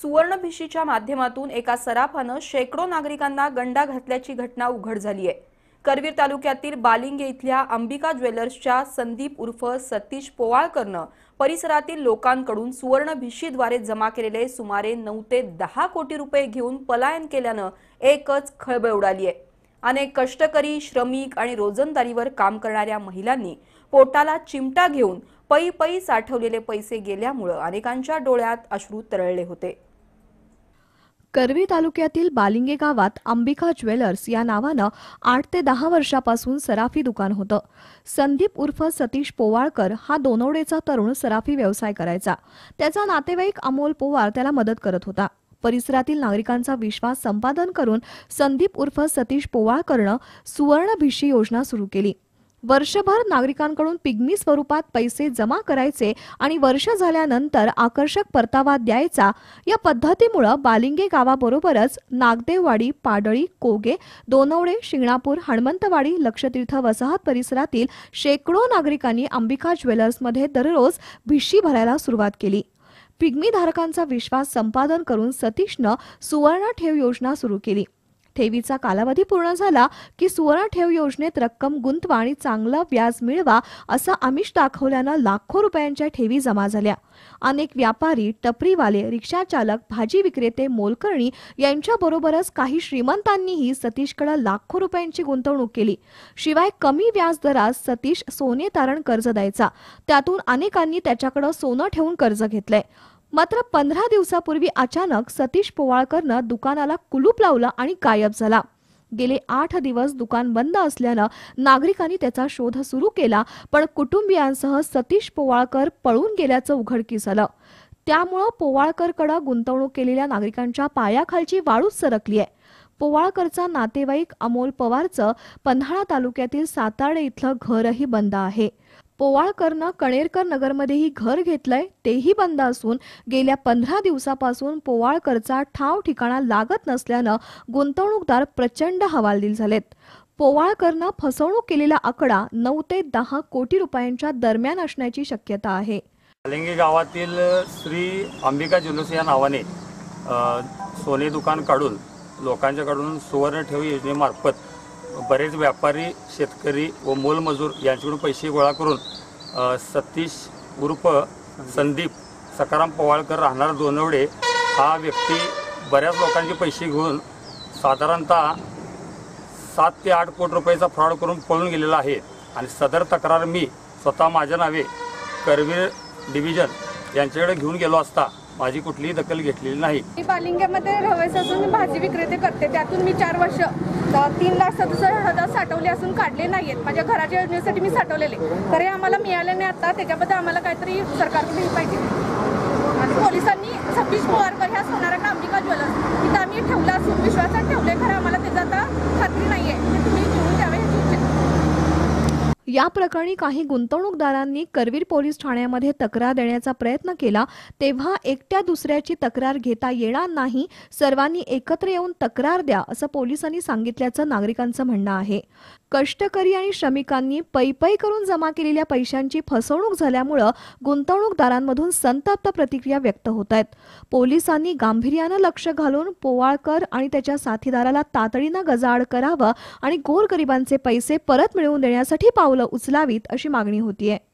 सुवर्णभिशीच्या माध्यमातून एका सराफानं शेकडो नागरिकांना गंडा घातल्याची घटना उघड झाली आहे करवीर तालुक्यातील बालिंगे इथल्या अंबिका ज्वेलर्सच्या संदीप उर्फ सतीश पोवाळकरनं परिसरातील लोकांकडून सुवर्णभिशीद्वारे जमा केलेले सुमारे नऊ ते दहा कोटी रुपये घेऊन पलायन केल्यानं एकच खळबळ उडाली आहे अनेक कष्टकरी श्रमिक आणि रोजंदारीवर काम करणाऱ्या महिलांनी पोटाला चिमटा घेऊन पई पई साठवलेले पैसे गेल्यामुळं अनेकांच्या डोळ्यात अश्रू तरळले होते करवी तालुक्यातील बालिंगे गावात अंबिका ज्वेलर्स या नावानं आठ ते दहा वर्षापासून सराफी दुकान होतं संदीप उर्फ सतीश पोवाळकर हा दोनवडेचा तरुण सराफी व्यवसाय करायचा त्याचा नातेवाईक अमोल पोवाळ त्याला मदत करत होता परिसरातील नागरिकांचा विश्वास संपादन करून संदीप उर्फ सतीश पोवाळकरनं सुवर्ण भिशी योजना सुरू केली वर्षभर नागरिकांकडून पिग्मी स्वरूपात पैसे जमा करायचे आणि वर्ष झाल्यानंतर आकर्षक परतावा द्यायचा या पद्धतीमुळं बालिंगे गावाबरोबरच नागदेववाडी पाडळी कोगे दोनवडे शिंगणापूर हणमंतवाडी लक्षतीर्थ वसाहत परिसरातील शेकडो नागरिकांनी अंबिका ज्वेलर्समध्ये दररोज भिशी भरायला सुरुवात केली पिग्मी धारकांचा विश्वास संपादन करून सतीशनं सुवर्ण ठेव योजना सुरू केली ठेवीचा कालावधी पूर्ण झाला की सुवर्ण ठेव योजनेत रक्कम गुंतवा आणि चांगला व्याज मिळवा असं आमिष दाखवल्यानं लाखो रुपयांच्या ठेवी जमा झाल्या अनेक व्यापारी टपरीवाले रिक्षाचालक भाजी विक्रेते मोलकर्णी बरोबरच काही श्रीमंतांनीही सतीशकडे लाखो रुपयांची गुंतवणूक केली शिवाय कमी व्याज दरात सतीश सोने तारण कर्ज द्यायचा त्यातून अनेकांनी त्याच्याकडे सोनं ठेवून कर्ज घेतलंय मात्र पंधरा दिवसापूर्वी अचानक सतीश पोवाळकरनं दुकानाला कुलूप लावला आणि गायब झाला गेले आठ दिवस दुकान बंद असल्यानं नागरिकांनी त्याचा शोध सुरू केला पण कुटुंबियांसह सतीश पोवाळकर पळून गेल्याचं उघडकीस आलं त्यामुळं पोवाळकरकडं गुंतवणूक केलेल्या नागरिकांच्या पायाखालची वाळूच सरकली आहे पोवाळकरचा नातेवाईक अमोल पवारचं पन्हाळा तालुक्यातील साताडे इथलं घरही बंद आहे पोवाळकरनं कणेरकर नगरमध्येही घर घेतलंय तेही बंद असून गेल्या पंधरा दिवसापासून पोवाळकरचा ठाव ठिकाणा लागत नसल्यानं गुंतवणूकदार प्रचंड हवालदिल झालेत पोवाळकरनं फसवणूक केलेला आकडा नऊ ते दहा कोटी रुपयांच्या दरम्यान असण्याची शक्यता आहे कलिंगी गावातील श्री अंबिका जुलूस या नावाने सोने दुकान काढून लोकांच्याकडून सुवर्ण ठेव योजनेमार्फत बरेच व्यापारी शेतकरी व मोलमजूर यांच्याकडून पैसे गोळा करून सतीश उर्फ संदीप सकाराम पवाळकर राहणार दोनवडे हा व्यक्ती बऱ्याच लोकांचे पैसे घेऊन साधारणतः सात ते आठ कोटी रुपयाचा फ्रॉड करून पळून गेलेला आहे आणि सदर तक्रार मी स्वतः माझ्या नावे करवीर डिव्हिजन यांच्याकडे घेऊन गेलो असता माझी कुठलीही दखल घेतलेली नाही मी पालिंग्यामध्ये रवस असून भाजी विक्रेते करते त्यातून मी चार वर्ष तीन लाख सदुसष्ट हजार साठवले असून काढले नाहीत माझ्या घराच्या योजनेसाठी मी साठवलेले तर हे आम्हाला मिळाले नाही आता त्याच्याबद्दल आम्हाला काहीतरी सरकारकडे पाहिजे आणि पोलिसांनी सतीश पवारकर ह्या सोनारा कामिका ज्वेलर्स तिथं आम्ही ठेवला असून विश्वासात ठेवले खरं आम्हाला त्याचा आता या प्रकरणी काही गुंतवणूकदारांनी करवीर पोलीस ठाण्यामध्ये तक्रार देण्याचा प्रयत्न केला तेव्हा एकट्या दुसऱ्याची तक्रार घेता येणार नाही सर्वांनी एकत्र येऊन तक्रार द्या असं पोलिसांनी सांगितल्याचं नागरिकांचं म्हणणं आहे कष्टकरी आणि श्रमिकांनी पैपै करून जमा केलेल्या पैशांची फसवणूक झाल्यामुळं गुंतवणूकदारांमधून संतप्त प्रतिक्रिया व्यक्त होत आहेत पोलिसांनी गांभीर्यानं लक्ष घालून पोवाळकर आणि त्याच्या साथीदाराला तातडीनं गजाआड करावं आणि गोरगरिबांचे पैसे परत मिळवून देण्यासाठी पावलं उचलावीत अशी मागणी होतीये